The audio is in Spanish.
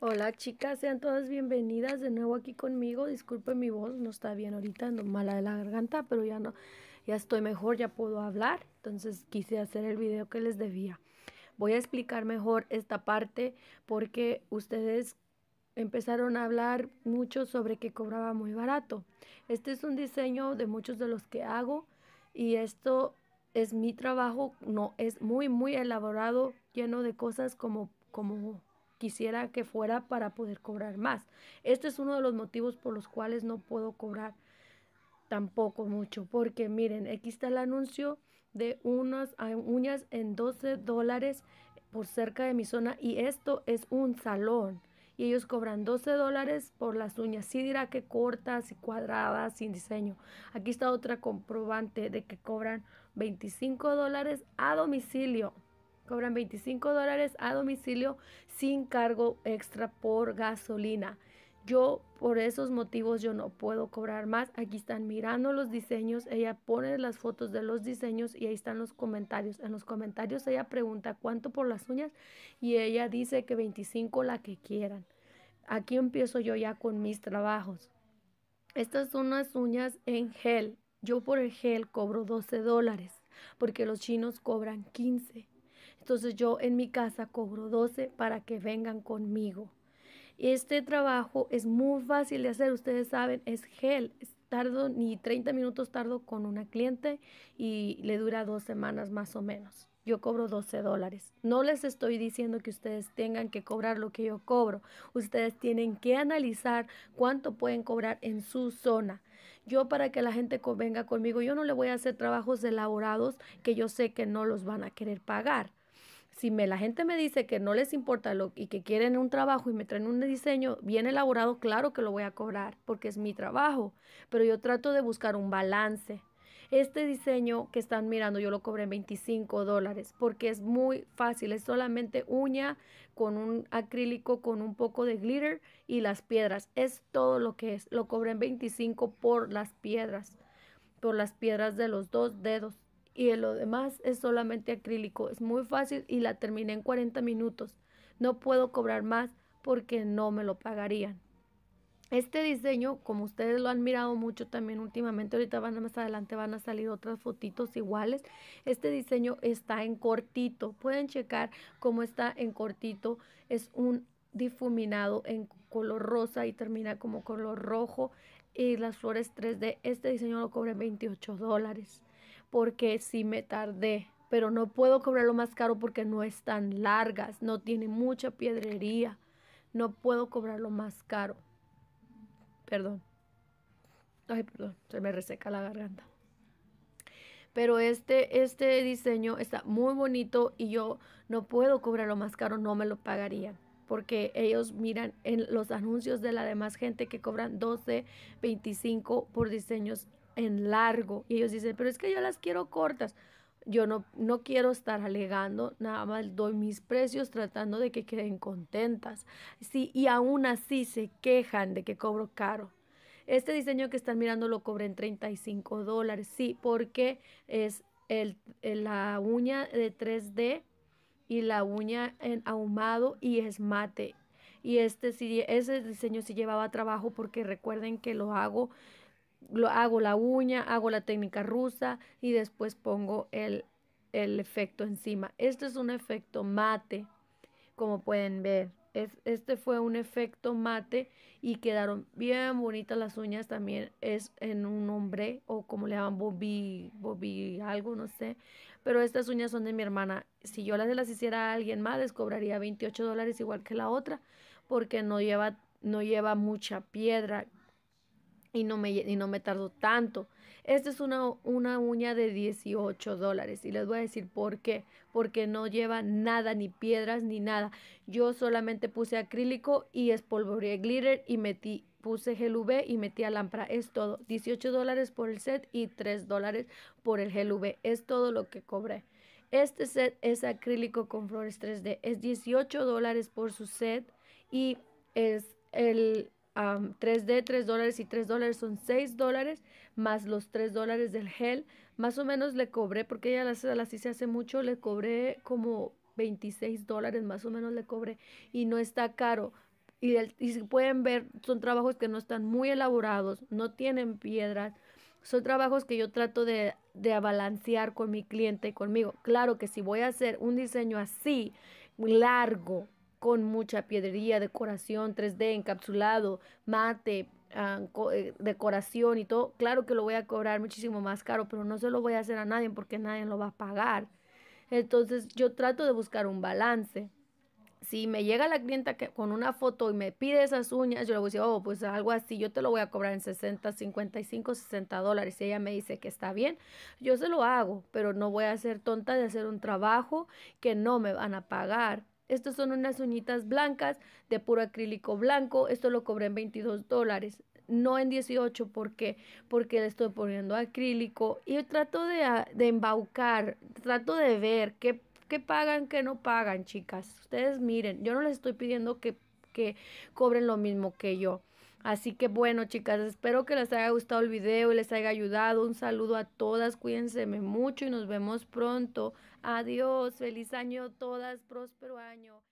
Hola chicas, sean todas bienvenidas de nuevo aquí conmigo. Disculpen mi voz, no está bien ahorita, no mala de la garganta, pero ya no, ya estoy mejor, ya puedo hablar. Entonces quise hacer el video que les debía. Voy a explicar mejor esta parte porque ustedes empezaron a hablar mucho sobre que cobraba muy barato. Este es un diseño de muchos de los que hago y esto es mi trabajo, no es muy muy elaborado, lleno de cosas como como quisiera que fuera para poder cobrar más. Este es uno de los motivos por los cuales no puedo cobrar tampoco mucho, porque miren, aquí está el anuncio de unas uñas en 12 dólares por cerca de mi zona y esto es un salón y ellos cobran 12 dólares por las uñas. Sí dirá que cortas y cuadradas sin diseño. Aquí está otra comprobante de que cobran 25 dólares a domicilio. Cobran 25 dólares a domicilio sin cargo extra por gasolina. Yo por esos motivos yo no puedo cobrar más. Aquí están mirando los diseños. Ella pone las fotos de los diseños y ahí están los comentarios. En los comentarios ella pregunta cuánto por las uñas y ella dice que 25 la que quieran. Aquí empiezo yo ya con mis trabajos. Estas son unas uñas en gel. Yo por el gel cobro 12 dólares porque los chinos cobran 15 entonces yo en mi casa cobro 12 para que vengan conmigo. Este trabajo es muy fácil de hacer, ustedes saben, es gel. Tardo ni 30 minutos tardo con una cliente y le dura dos semanas más o menos. Yo cobro 12 dólares. No les estoy diciendo que ustedes tengan que cobrar lo que yo cobro. Ustedes tienen que analizar cuánto pueden cobrar en su zona. Yo para que la gente venga conmigo, yo no le voy a hacer trabajos elaborados que yo sé que no los van a querer pagar si me, la gente me dice que no les importa lo, y que quieren un trabajo y me traen un diseño bien elaborado, claro que lo voy a cobrar porque es mi trabajo, pero yo trato de buscar un balance. Este diseño que están mirando yo lo cobré en 25 dólares porque es muy fácil, es solamente uña con un acrílico con un poco de glitter y las piedras, es todo lo que es. Lo cobré en 25 por las piedras, por las piedras de los dos dedos y lo demás es solamente acrílico. Es muy fácil y la terminé en 40 minutos. No puedo cobrar más porque no me lo pagarían. Este diseño, como ustedes lo han mirado mucho también últimamente, ahorita van más adelante van a salir otras fotitos iguales. Este diseño está en cortito. Pueden checar cómo está en cortito. Es un difuminado en color rosa y termina como color rojo. Y las flores 3D, este diseño lo cobré 28 dólares porque si me tardé, pero no puedo cobrarlo más caro porque no es tan largas, no tiene mucha piedrería, no puedo cobrarlo más caro. Perdón. Ay, perdón, se me reseca la garganta. Pero este, este diseño está muy bonito y yo no puedo cobrarlo más caro, no me lo pagaría porque ellos miran en los anuncios de la demás gente que cobran 12, 25 por diseños en largo. Y ellos dicen, pero es que yo las quiero cortas. Yo no, no quiero estar alegando, nada más doy mis precios tratando de que queden contentas. Sí, y aún así se quejan de que cobro caro. Este diseño que están mirando lo cobré en 35 dólares. Sí, porque es el, la uña de 3D y la uña en ahumado y es mate. Y este, ese diseño sí llevaba trabajo porque recuerden que lo hago hago la uña, hago la técnica rusa y después pongo el, el efecto encima. Este es un efecto mate, como pueden ver. este fue un efecto mate y quedaron bien bonitas las uñas también. Es en un hombre o como le llaman Bobby, Bobby algo, no sé. Pero estas uñas son de mi hermana. Si yo las, las hiciera a alguien más, les cobraría 28 dólares igual que la otra porque no lleva, no lleva mucha piedra y no me, no me tardó tanto. Esta es una, una uña de 18 dólares y les voy a decir por qué. Porque no lleva nada, ni piedras, ni nada. Yo solamente puse acrílico y espolvoreé glitter y metí, puse gel UV y metí a lámpara. Es todo. 18 dólares por el set y 3 dólares por el gel UV. Es todo lo que cobré. Este set es acrílico con flores 3D. Es 18 dólares por su set y es el 3D, 3 dólares y 3 dólares son 6 dólares, más los 3 dólares del gel. Más o menos le cobré, porque ella las, las se hace mucho, le cobré como 26 dólares, más o menos le cobré. Y no está caro. Y, si pueden ver, son trabajos que no están muy elaborados, no tienen piedras. Son trabajos que yo trato de, de balancear con mi cliente y conmigo. Claro que si voy a hacer un diseño así, largo, con mucha piedrería, decoración 3D, encapsulado, mate, ah, eh, decoración y todo, claro que lo voy a cobrar muchísimo más caro, pero no se lo voy a hacer a nadie porque nadie lo va a pagar. Entonces yo trato de buscar un balance. Si me llega la clienta que, con una foto y me pide esas uñas, yo le voy a decir, oh, pues algo así, yo te lo voy a cobrar en 60, 55, 60 dólares. Si ella me dice que está bien, yo se lo hago, pero no voy a ser tonta de hacer un trabajo que no me van a pagar. Estas son unas uñitas blancas de puro acrílico blanco. Esto lo cobré en 22 dólares. No en 18 porque porque le estoy poniendo acrílico y yo trato de, ah, de embaucar, trato de ver qué, qué pagan, qué no pagan, chicas. Ustedes miren, yo no les estoy pidiendo que, que cobren lo mismo que yo Así que bueno, chicas, espero que les haya gustado el video y les haya ayudado. Un saludo a todas, cuídense mucho y nos vemos pronto. Adiós, feliz año todas, próspero año.